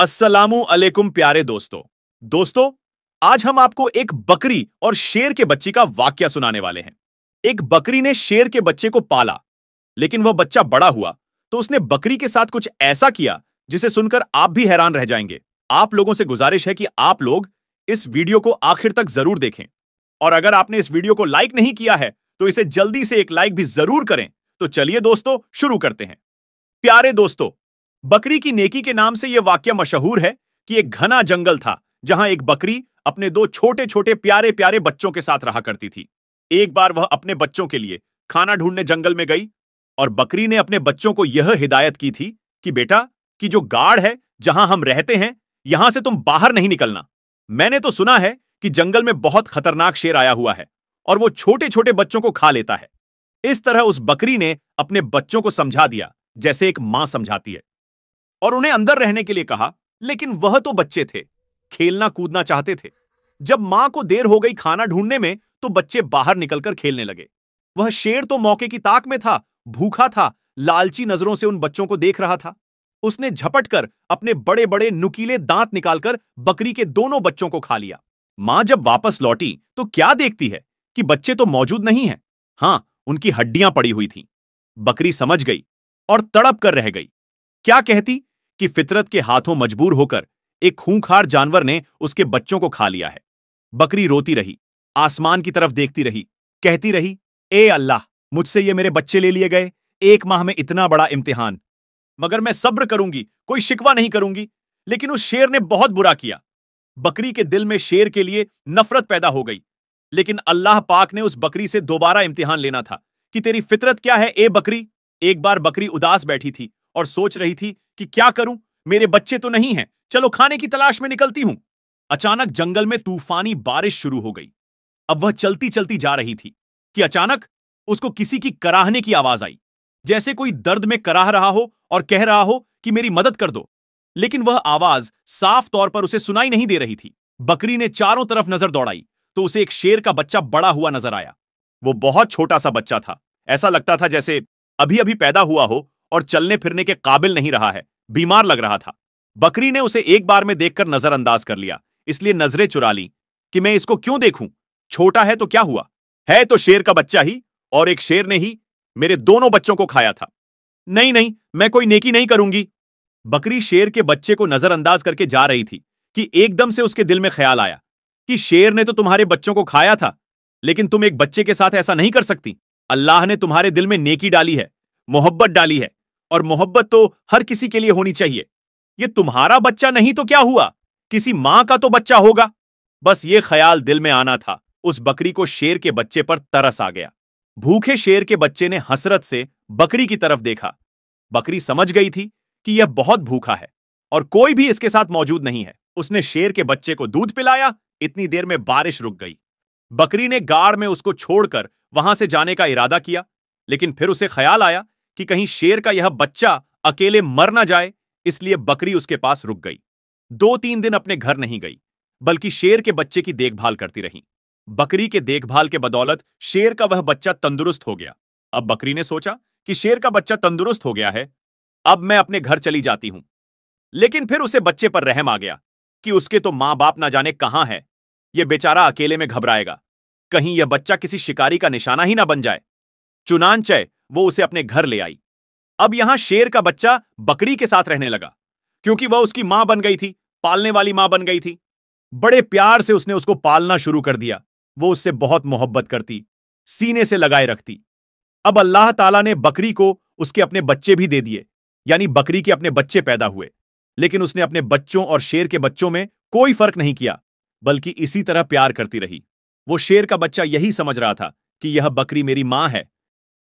असलामुअलैकुम प्यारे दोस्तों दोस्तों आज हम आपको एक बकरी और शेर के बच्चे का वाक्य सुनाने वाले हैं एक बकरी ने शेर के बच्चे को पाला लेकिन वह बच्चा बड़ा हुआ तो उसने बकरी के साथ कुछ ऐसा किया जिसे सुनकर आप भी हैरान रह जाएंगे आप लोगों से गुजारिश है कि आप लोग इस वीडियो को आखिर तक जरूर देखें और अगर आपने इस वीडियो को लाइक नहीं किया है तो इसे जल्दी से एक लाइक भी जरूर करें तो चलिए दोस्तों शुरू करते हैं प्यारे दोस्तों बकरी की नेकी के नाम से यह वाक्य मशहूर है कि एक घना जंगल था जहां एक बकरी अपने दो छोटे छोटे प्यारे प्यारे बच्चों के साथ रहा करती थी एक बार वह अपने बच्चों के लिए खाना ढूंढने जंगल में गई और बकरी ने अपने बच्चों को यह हिदायत की थी कि बेटा कि जो गाढ़ है जहां हम रहते हैं यहां से तुम बाहर नहीं निकलना मैंने तो सुना है कि जंगल में बहुत खतरनाक शेर आया हुआ है और वो छोटे छोटे बच्चों को खा लेता है इस तरह उस बकरी ने अपने बच्चों को समझा दिया जैसे एक मां समझाती है और उन्हें अंदर रहने के लिए कहा लेकिन वह तो बच्चे थे खेलना कूदना चाहते थे जब मां को देर हो गई खाना ढूंढने में तो बच्चे बाहर निकलकर खेलने लगे वह शेर तो मौके की ताक में था भूखा था लालची नजरों से उन बच्चों को देख रहा था उसने झपट कर अपने बड़े बड़े नुकीले दांत निकालकर बकरी के दोनों बच्चों को खा लिया मां जब वापस लौटी तो क्या देखती है कि बच्चे तो मौजूद नहीं है हां उनकी हड्डियां पड़ी हुई थीं बकरी समझ गई और तड़प कर रह गई क्या कहती कि फितरत के हाथों मजबूर होकर एक खूंखार जानवर ने उसके बच्चों को खा लिया है बकरी रोती रही आसमान की तरफ देखती रही कहती रही ए अल्लाह मुझसे ये मेरे बच्चे ले लिए गए एक माह में इतना बड़ा इम्तिहान मगर मैं सब्र करूंगी कोई शिकवा नहीं करूंगी लेकिन उस शेर ने बहुत बुरा किया बकरी के दिल में शेर के लिए नफरत पैदा हो गई लेकिन अल्लाह पाक ने उस बकरी से दोबारा इम्तिहान लेना था कि तेरी फितरत क्या है ए बकरी एक बार बकरी उदास बैठी थी और सोच रही थी कि क्या करूं मेरे बच्चे तो नहीं हैं चलो खाने की तलाश में निकलती हूं अचानक जंगल में तूफानी बारिश शुरू हो गई अब वह चलती चलती जा रही थी कि अचानक उसको किसी की कराहने की आवाज आई जैसे कोई दर्द में कराह रहा हो और कह रहा हो कि मेरी मदद कर दो लेकिन वह आवाज साफ तौर पर उसे सुनाई नहीं दे रही थी बकरी ने चारों तरफ नजर दौड़ाई तो उसे एक शेर का बच्चा बड़ा हुआ नजर आया वो बहुत छोटा सा बच्चा था ऐसा लगता था जैसे अभी अभी पैदा हुआ हो और चलने फिरने के काबिल नहीं रहा है बीमार लग रहा था बकरी ने उसे एक बार में देखकर नजरअंदाज कर लिया इसलिए नजरें चुरा ली कि मैं इसको क्यों देखूं छोटा है तो क्या हुआ है तो शेर का बच्चा ही और एक शेर ने ही मेरे दोनों बच्चों को खाया था नहीं नहीं मैं कोई नेकी नहीं करूंगी बकरी शेर के बच्चे को नजरअंदाज करके जा रही थी कि एकदम से उसके दिल में ख्याल आया कि शेर ने तो तुम्हारे बच्चों को खाया था लेकिन तुम एक बच्चे के साथ ऐसा नहीं कर सकती अल्लाह ने तुम्हारे दिल में नेकी डाली है मोहब्बत डाली है और मोहब्बत तो हर किसी के लिए होनी चाहिए ये तुम्हारा बच्चा नहीं तो क्या हुआ किसी मां का तो बच्चा होगा बस ये ख्याल दिल में आना था उस बकरी को शेर के बच्चे पर तरस आ गया भूखे शेर के बच्चे ने हसरत से बकरी की तरफ देखा बकरी समझ गई थी कि यह बहुत भूखा है और कोई भी इसके साथ मौजूद नहीं है उसने शेर के बच्चे को दूध पिलाया इतनी देर में बारिश रुक गई बकरी ने गाड़ में उसको छोड़कर वहां से जाने का इरादा किया लेकिन फिर उसे ख्याल आया कि कहीं शेर का यह बच्चा अकेले मर ना जाए इसलिए बकरी उसके पास रुक गई दो तीन दिन अपने घर नहीं गई बल्कि शेर के बच्चे की देखभाल करती रही बकरी के देखभाल के बदौलत शेर का वह बच्चा तंदुरुस्त हो गया अब बकरी ने सोचा कि शेर का बच्चा तंदुरुस्त हो गया है अब मैं अपने घर चली जाती हूं लेकिन फिर उसे बच्चे पर रहम आ गया कि उसके तो मां बाप ना जाने कहां है यह बेचारा अकेले में घबराएगा कहीं यह बच्चा किसी शिकारी का निशाना ही ना बन जाए चुनाचय वो उसे अपने घर ले आई अब यहां शेर का बच्चा बकरी के साथ रहने लगा क्योंकि वह उसकी मां बन गई थी पालने वाली मां बन गई थी बड़े प्यार से उसने उसको पालना शुरू कर दिया वो उससे बहुत मोहब्बत करती सीने से लगाए रखती अब अल्लाह ताला ने बकरी को उसके अपने बच्चे भी दे दिए यानी बकरी के अपने बच्चे पैदा हुए लेकिन उसने अपने बच्चों और शेर के बच्चों में कोई फर्क नहीं किया बल्कि इसी तरह प्यार करती रही वो शेर का बच्चा यही समझ रहा था कि यह बकरी मेरी मां है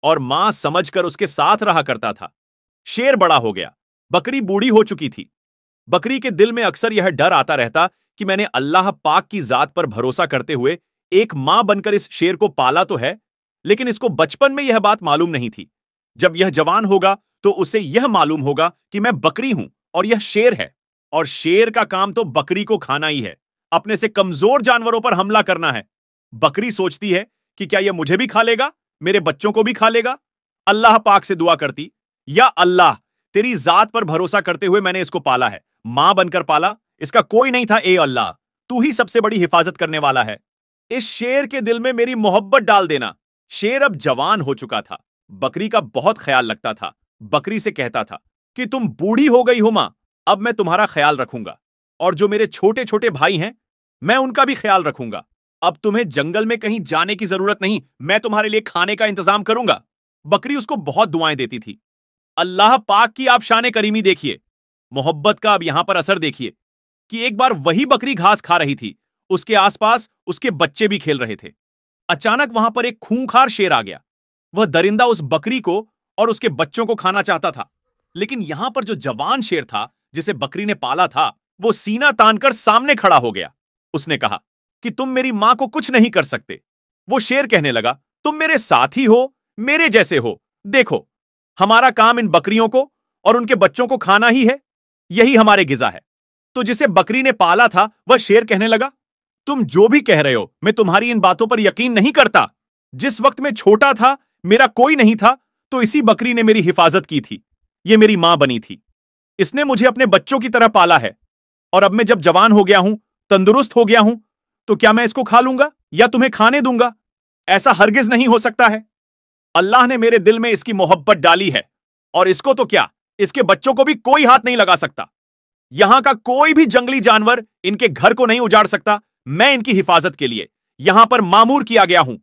और मां समझकर उसके साथ रहा करता था शेर बड़ा हो गया बकरी बूढ़ी हो चुकी थी बकरी के दिल में अक्सर यह डर आता रहता कि मैंने अल्लाह पाक की जात पर भरोसा करते हुए एक मां बनकर इस शेर को पाला तो है लेकिन इसको बचपन में यह बात मालूम नहीं थी जब यह जवान होगा तो उसे यह मालूम होगा कि मैं बकरी हूं और यह शेर है और शेर का काम तो बकरी को खाना ही है अपने से कमजोर जानवरों पर हमला करना है बकरी सोचती है कि क्या यह मुझे भी खा लेगा मेरे बच्चों को भी खा लेगा अल्लाह पाक से दुआ करती या अल्लाह तेरी जात पर भरोसा करते हुए मैंने इसको पाला है मां बनकर पाला इसका कोई नहीं था ए अल्लाह तू ही सबसे बड़ी हिफाजत करने वाला है इस शेर के दिल में मेरी मोहब्बत डाल देना शेर अब जवान हो चुका था बकरी का बहुत ख्याल लगता था बकरी से कहता था कि तुम बूढ़ी हो गई हो मां अब मैं तुम्हारा ख्याल रखूंगा और जो मेरे छोटे छोटे भाई हैं मैं उनका भी ख्याल रखूंगा अब तुम्हें जंगल में कहीं जाने की जरूरत नहीं मैं तुम्हारे लिए खाने का इंतजाम करूंगा बकरी उसको बहुत दुआएं देती थी अल्लाह पाक की आप शान करीमी देखिए मोहब्बत का अब यहां पर असर देखिए कि एक बार वही बकरी घास खा रही थी उसके आसपास उसके बच्चे भी खेल रहे थे अचानक वहां पर एक खूंखार शेर आ गया वह दरिंदा उस बकरी को और उसके बच्चों को खाना चाहता था लेकिन यहां पर जो जवान शेर था जिसे बकरी ने पाला था वो सीना तानकर सामने खड़ा हो गया उसने कहा कि तुम मेरी मां को कुछ नहीं कर सकते वो शेर कहने लगा तुम मेरे साथ ही हो मेरे जैसे हो देखो हमारा काम इन बकरियों को और उनके बच्चों को खाना ही है यही हमारे गिजा है तो जिसे बकरी ने पाला था वह शेर कहने लगा तुम जो भी कह रहे हो मैं तुम्हारी इन बातों पर यकीन नहीं करता जिस वक्त मैं छोटा था मेरा कोई नहीं था तो इसी बकरी ने मेरी हिफाजत की थी ये मेरी मां बनी थी इसने मुझे अपने बच्चों की तरह पाला है और अब मैं जब जवान हो गया हूं तंदुरुस्त हो गया हूं तो क्या मैं इसको खा लूंगा या तुम्हें खाने दूंगा ऐसा हरगिज नहीं हो सकता है अल्लाह ने मेरे दिल में इसकी मोहब्बत डाली है और इसको तो क्या इसके बच्चों को भी कोई हाथ नहीं लगा सकता यहां का कोई भी जंगली जानवर इनके घर को नहीं उजाड़ सकता मैं इनकी हिफाजत के लिए यहां पर मामूर किया गया हूं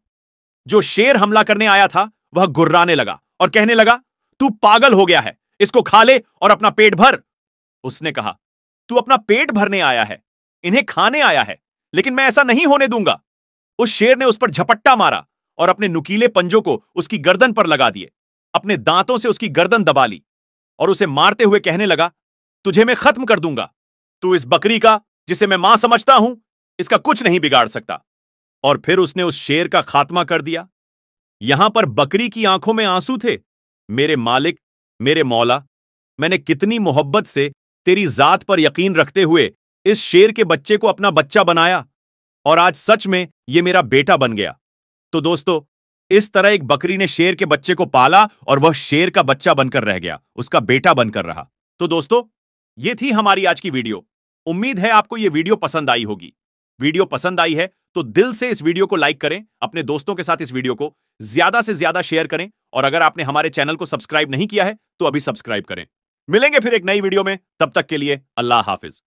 जो शेर हमला करने आया था वह गुर्राने लगा और कहने लगा तू पागल हो गया है इसको खा ले और अपना पेट भर उसने कहा तू अपना पेट भरने आया है इन्हें खाने आया है लेकिन मैं ऐसा नहीं होने दूंगा उस शेर ने उस पर झपट्टा मारा और अपने नुकीले पंजों को उसकी गर्दन पर लगा दिए अपने दांतों से उसकी गर्दन दबा ली और उसे मारते हुए कहने लगा तुझे मैं खत्म कर दूंगा तू इस बकरी का जिसे मैं मां समझता हूं इसका कुछ नहीं बिगाड़ सकता और फिर उसने उस शेर का खात्मा कर दिया यहां पर बकरी की आंखों में आंसू थे मेरे मालिक मेरे मौला मैंने कितनी मोहब्बत से तेरी जात पर यकीन रखते हुए इस शेर के बच्चे को अपना बच्चा बनाया और आज सच में ये मेरा बेटा बन गया तो दोस्तों इस तरह एक बकरी ने शेर के बच्चे को पाला और वह शेर का बच्चा बनकर रह गया उसका बेटा बनकर रहा तो दोस्तों ये थी हमारी आज की वीडियो उम्मीद है आपको ये वीडियो पसंद आई होगी वीडियो पसंद आई है तो दिल से इस वीडियो को लाइक करें अपने दोस्तों के साथ इस वीडियो को ज्यादा से ज्यादा शेयर करें और अगर आपने हमारे चैनल को सब्सक्राइब नहीं किया है तो अभी सब्सक्राइब करें मिलेंगे फिर एक नई वीडियो में तब तक के लिए अल्लाह हाफिज